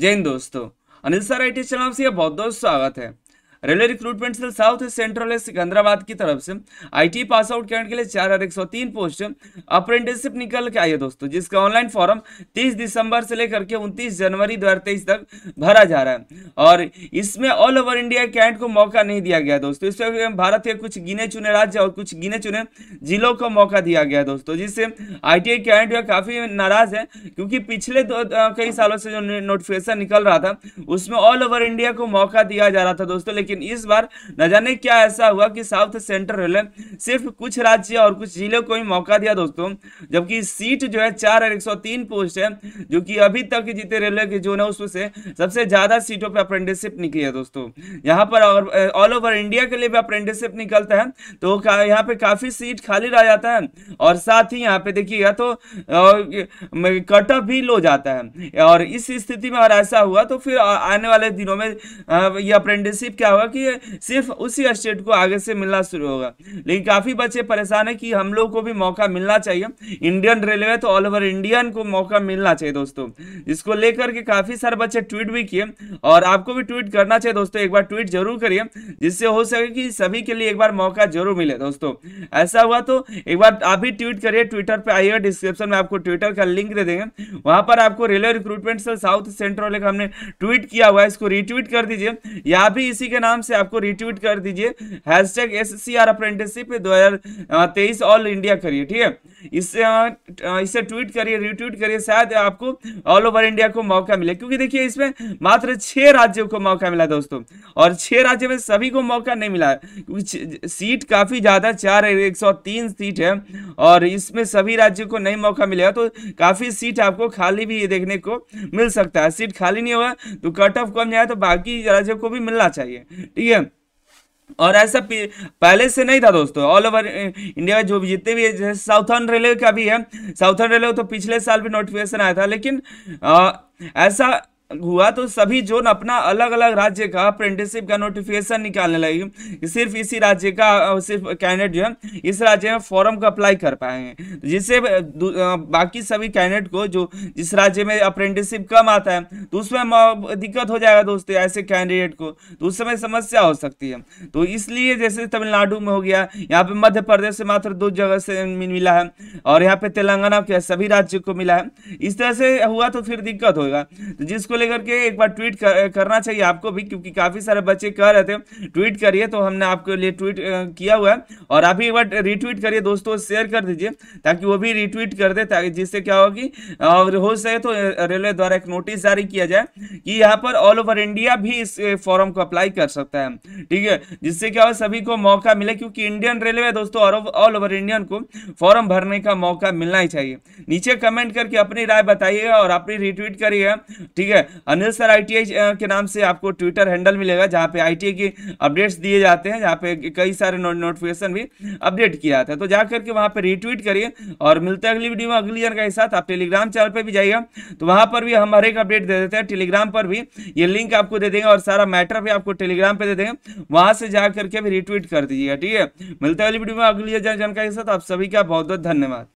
जय हिंद दोस्तों Anil sir I T channel से बहुत बहुत स्वागत है railway recruitment cell south east central Secunderabad की तरफ से आई पास आउट करने के लिए चार हजार एक सौ तीन पोस्ट अप्रेंटिसशिप निकल के आई है दोस्तों जिसका ऑनलाइन फॉर्म तीस दिसंबर से लेकर के उनतीस जनवरी दो तक भरा जा रहा है और इसमें ऑल ओवर इंडिया कैंट को मौका नहीं दिया गया दोस्तों इसमें भारत के कुछ गिने चुने राज्य और कुछ गिने चुने जिलों को मौका दिया गया दोस्तों जिससे आई टी कैंट काफी नाराज है क्योंकि पिछले दो कई सालों से जो नोटिफिकेशन निकल रहा था उसमें ऑल ओवर इंडिया को मौका दिया जा रहा था दोस्तों लेकिन लेकिन इस बार न जाने क्या ऐसा हुआ कि साउथ सेंट्रल रेलवे सिर्फ कुछ राज्य और कुछ जिलों को ही मौका दिया दोस्तों जबकि सीट जो है चार और एक पोस्ट है जो कि अभी तक जीते रेलवे के जोन है उसमें से सबसे ज्यादा सीटों पर अप्रेंटिसशिप निकली है दोस्तों यहाँ पर ऑल ओवर इंडिया के लिए भी अप्रेंटिसशिप निकलता है तो यहाँ पे काफी सीट खाली रह जाता है और साथ ही यहाँ पे देखिएगा तो कट ऑफ भी लो जाता है और इस स्थिति में अगर ऐसा हुआ तो फिर आने वाले दिनों में ये अप्रेंटिसशिप क्या होगा कि सिर्फ उसी स्टेट को आगे से मिलना शुरू होगा लेकिन काफ़ी बच्चे परेशान है कि हम लोग को भी मौका मिलना चाहिए इंडियन रेलवे तो ऑल ओवर इंडियन को मौका मिलना चाहिए दोस्तों इसको लेकर के काफ़ी सारे बच्चे ट्वीट भी किए और आपको भी ट्वीट करना चाहिए दोस्तों एक बार ट्वीट जरूर करिए जिससे हो सके कि सभी के लिए एक बार मौका जरूर मिले दोस्तों ऐसा हुआ तो एक बार आप भी ट्वीट करिए ट्विटर पर आइएगा डिस्क्रिप्शन में आपको ट्विटर का लिंक दे देंगे वहां पर आपको रेलवे रिक्रूटमेंट से साउथ सेंट्रल हमने ट्वीट किया हुआ है इसको रिट्वीट कर दीजिए या भी इसी के नाम से आपको रिट्वीट कर दीजिए hash tag S C R apprenticeship दो हजार तेईस ऑल इंडिया करिए ठीक है इससे इससे ट्वीट करिए रिट्वीट करिए शायद आपको ऑल ओवर इंडिया को मौका मिले क्योंकि देखिए इसमें मात्र छह राज्यों को मौका मिला दोस्तों और छह राज्य में सभी को मौका नहीं मिला क्योंकि सीट काफ़ी ज़्यादा चार एक सौ तीन सीट है और इसमें सभी राज्यों को नहीं मौका मिलेगा तो काफ़ी सीट आपको खाली भी देखने को मिल सकता है सीट खाली नहीं होगा तो कट ऑफ कम जाए तो बाकी राज्यों को भी मिलना चाहिए ठीक है और ऐसा पहले से नहीं था दोस्तों ऑल ओवर इंडिया में जो भी जितने भी जैसे साउथर्न रेलवे का भी है साउथर्न रेलवे तो पिछले साल भी नोटिफिकेशन आया था लेकिन आ, ऐसा हुआ तो सभी जोन अपना अलग अलग राज्य का अप्रेंटिसिप का नोटिफिकेशन निकालने लगे सिर्फ इसी राज्य का सिर्फ कैंडिडेट जो है इस राज्य में फॉर्म का अप्लाई कर पाएंगे जिससे बाकी सभी कैंडिडेट को जो जिस राज्य में अप्रेंटिसिप कम आता है तो उसमें दिक्कत हो जाएगा दोस्तों ऐसे कैंडिडेट को तो उस समय समस्या हो सकती है तो इसलिए जैसे तमिलनाडु में हो गया यहाँ पे मध्य प्रदेश से मात्र दो जगह से मिला है और यहाँ पे तेलंगाना के सभी राज्यों को मिला है इस तरह से हुआ तो फिर दिक्कत होगा तो जिसको लेकर के एक बार ट्वीट कर, करना चाहिए आपको भी क्योंकि काफ़ी सारे बच्चे कह रहे थे ट्वीट करिए तो हमने आपके लिए ट्वीट किया हुआ है और आप भी एक बार रिट्वीट करिए दोस्तों शेयर कर दीजिए ताकि वो भी रिट्वीट कर दे ताकि जिससे क्या होगी और हो सके तो रेलवे द्वारा एक नोटिस जारी किया जाए कि यहाँ पर ऑल ओवर इंडिया भी इस फॉर्म को अप्लाई कर सकता है ठीक है जिससे क्या हो सभी को मौका मिले क्योंकि इंडियन रेलवे दोस्तों और ऑल ओवर इंडियन को फॉर्म भरने का मौका मिलना ही चाहिए नीचे कमेंट करके अपनी राय बताइएगा और अपनी रिट्वीट करिएगा ठीक है अनिल सर आईटीआई के नाम से आपको ट्विटर हैंडल मिलेगा जहाँ पे आईटीआई की अपडेट्स दिए जाते हैं जहाँ पे कई सारे नोटिफिकेशन भी अपडेट किया जाता है तो जा करके वहाँ पे रीट्वीट करिए और मिलते हैं अगली वीडियो में अगली जानकारी के साथ आप टेलीग्राम चैनल पर भी जाइएगा तो वहाँ पर भी हम हर एक अपडेट दे देते हैं टेलीग्राम पर भी ये लिंक आपको दे देंगे और सारा मैटर भी आपको टेलीग्राम पर दे देंगे वहाँ से जा करके भी रिट्वीट कर दीजिएगा ठीक है मिलते हैं अगली वीडियो में अगली जानकारी के साथ आप सभी का बहुत बहुत धन्यवाद